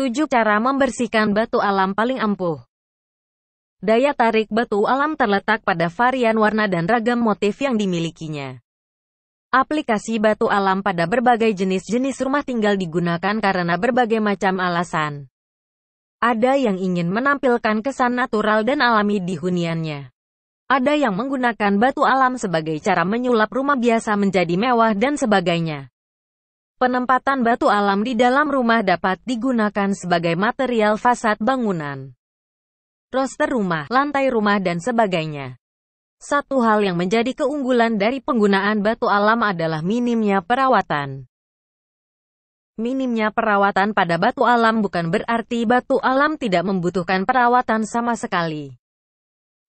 7. Cara membersihkan batu alam paling ampuh Daya tarik batu alam terletak pada varian warna dan ragam motif yang dimilikinya. Aplikasi batu alam pada berbagai jenis-jenis rumah tinggal digunakan karena berbagai macam alasan. Ada yang ingin menampilkan kesan natural dan alami di huniannya. Ada yang menggunakan batu alam sebagai cara menyulap rumah biasa menjadi mewah dan sebagainya. Penempatan batu alam di dalam rumah dapat digunakan sebagai material fasad bangunan, roster rumah, lantai rumah dan sebagainya. Satu hal yang menjadi keunggulan dari penggunaan batu alam adalah minimnya perawatan. Minimnya perawatan pada batu alam bukan berarti batu alam tidak membutuhkan perawatan sama sekali.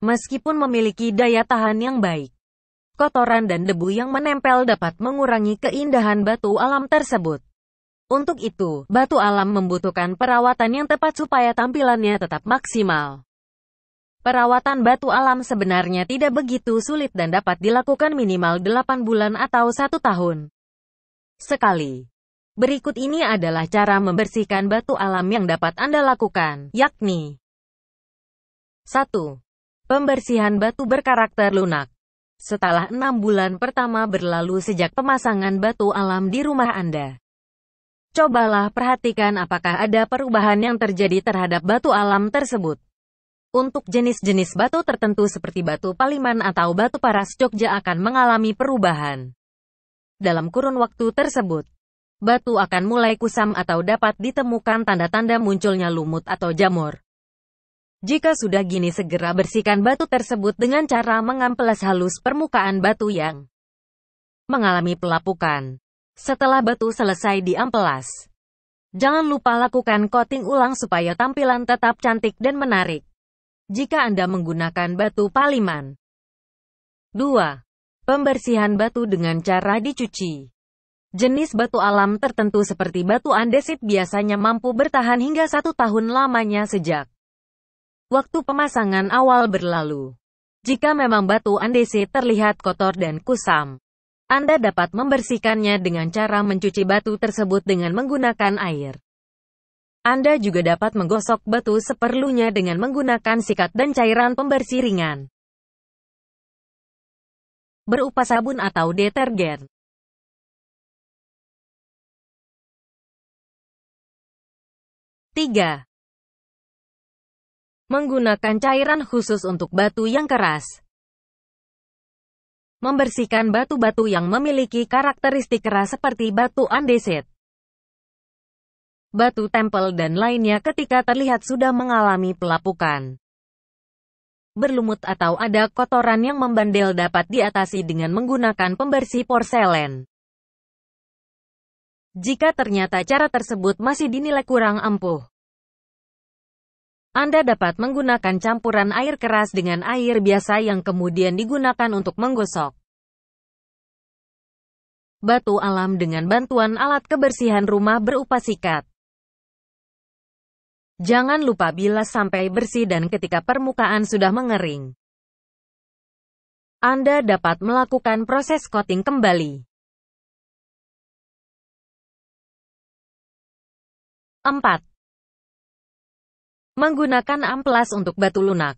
Meskipun memiliki daya tahan yang baik, kotoran dan debu yang menempel dapat mengurangi keindahan batu alam tersebut. Untuk itu, batu alam membutuhkan perawatan yang tepat supaya tampilannya tetap maksimal. Perawatan batu alam sebenarnya tidak begitu sulit dan dapat dilakukan minimal 8 bulan atau 1 tahun sekali. Berikut ini adalah cara membersihkan batu alam yang dapat Anda lakukan, yakni 1. Pembersihan batu berkarakter lunak setelah enam bulan pertama berlalu sejak pemasangan batu alam di rumah Anda, cobalah perhatikan apakah ada perubahan yang terjadi terhadap batu alam tersebut. Untuk jenis-jenis batu tertentu seperti batu paliman atau batu paras Jogja akan mengalami perubahan. Dalam kurun waktu tersebut, batu akan mulai kusam atau dapat ditemukan tanda-tanda munculnya lumut atau jamur. Jika sudah gini segera bersihkan batu tersebut dengan cara mengamplas halus permukaan batu yang mengalami pelapukan. Setelah batu selesai diamplas, jangan lupa lakukan coating ulang supaya tampilan tetap cantik dan menarik. Jika Anda menggunakan batu paliman. 2. Pembersihan batu dengan cara dicuci. Jenis batu alam tertentu seperti batu andesit biasanya mampu bertahan hingga satu tahun lamanya sejak Waktu pemasangan awal berlalu. Jika memang batu andesi terlihat kotor dan kusam, Anda dapat membersihkannya dengan cara mencuci batu tersebut dengan menggunakan air. Anda juga dapat menggosok batu seperlunya dengan menggunakan sikat dan cairan pembersih ringan berupa sabun atau detergen. Tiga. Menggunakan cairan khusus untuk batu yang keras. Membersihkan batu-batu yang memiliki karakteristik keras seperti batu andesit, batu tempel dan lainnya ketika terlihat sudah mengalami pelapukan. Berlumut atau ada kotoran yang membandel dapat diatasi dengan menggunakan pembersih porselen. Jika ternyata cara tersebut masih dinilai kurang ampuh, anda dapat menggunakan campuran air keras dengan air biasa yang kemudian digunakan untuk menggosok batu alam dengan bantuan alat kebersihan rumah berupa sikat. Jangan lupa bilas sampai bersih dan ketika permukaan sudah mengering. Anda dapat melakukan proses coating kembali. 4. Menggunakan amplas untuk batu lunak.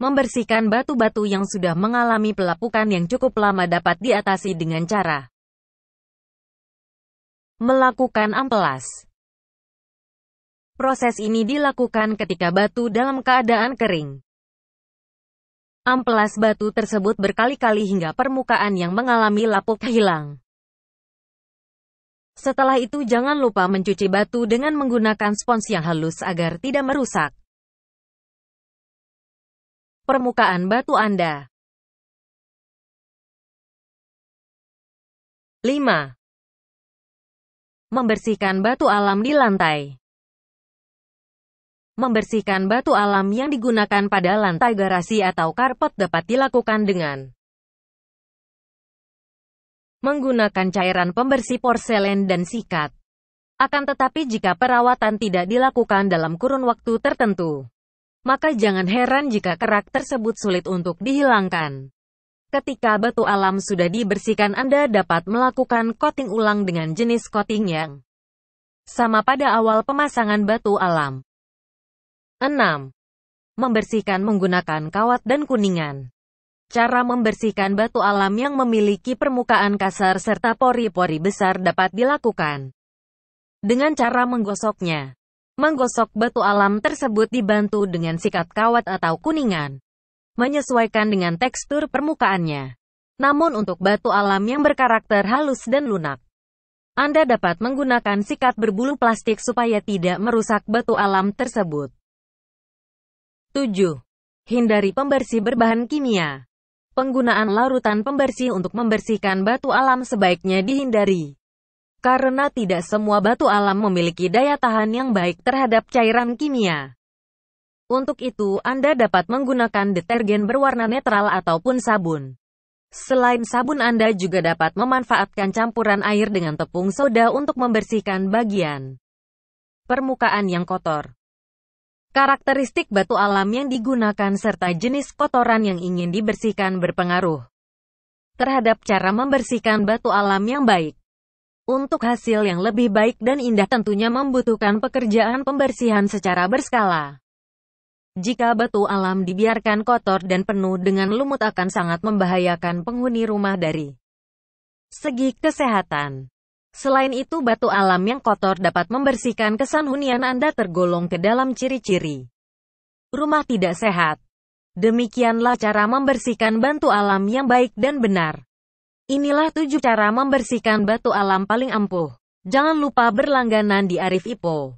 Membersihkan batu-batu yang sudah mengalami pelapukan yang cukup lama dapat diatasi dengan cara melakukan amplas. Proses ini dilakukan ketika batu dalam keadaan kering. Amplas batu tersebut berkali-kali hingga permukaan yang mengalami lapuk hilang. Setelah itu jangan lupa mencuci batu dengan menggunakan spons yang halus agar tidak merusak permukaan batu Anda. 5. Membersihkan batu alam di lantai Membersihkan batu alam yang digunakan pada lantai garasi atau karpet dapat dilakukan dengan menggunakan cairan pembersih porselen dan sikat. Akan tetapi jika perawatan tidak dilakukan dalam kurun waktu tertentu, maka jangan heran jika kerak tersebut sulit untuk dihilangkan. Ketika batu alam sudah dibersihkan Anda dapat melakukan coating ulang dengan jenis coating yang sama pada awal pemasangan batu alam. 6. Membersihkan menggunakan kawat dan kuningan. Cara membersihkan batu alam yang memiliki permukaan kasar serta pori-pori besar dapat dilakukan dengan cara menggosoknya. Menggosok batu alam tersebut dibantu dengan sikat kawat atau kuningan, menyesuaikan dengan tekstur permukaannya. Namun untuk batu alam yang berkarakter halus dan lunak, Anda dapat menggunakan sikat berbulu plastik supaya tidak merusak batu alam tersebut. 7. Hindari pembersih berbahan kimia. Penggunaan larutan pembersih untuk membersihkan batu alam sebaiknya dihindari. Karena tidak semua batu alam memiliki daya tahan yang baik terhadap cairan kimia. Untuk itu, Anda dapat menggunakan detergen berwarna netral ataupun sabun. Selain sabun Anda juga dapat memanfaatkan campuran air dengan tepung soda untuk membersihkan bagian permukaan yang kotor. Karakteristik batu alam yang digunakan serta jenis kotoran yang ingin dibersihkan berpengaruh terhadap cara membersihkan batu alam yang baik. Untuk hasil yang lebih baik dan indah tentunya membutuhkan pekerjaan pembersihan secara berskala. Jika batu alam dibiarkan kotor dan penuh dengan lumut akan sangat membahayakan penghuni rumah dari segi kesehatan. Selain itu batu alam yang kotor dapat membersihkan kesan hunian Anda tergolong ke dalam ciri-ciri rumah tidak sehat. Demikianlah cara membersihkan batu alam yang baik dan benar. Inilah tujuh cara membersihkan batu alam paling ampuh. Jangan lupa berlangganan di Arif Ipo.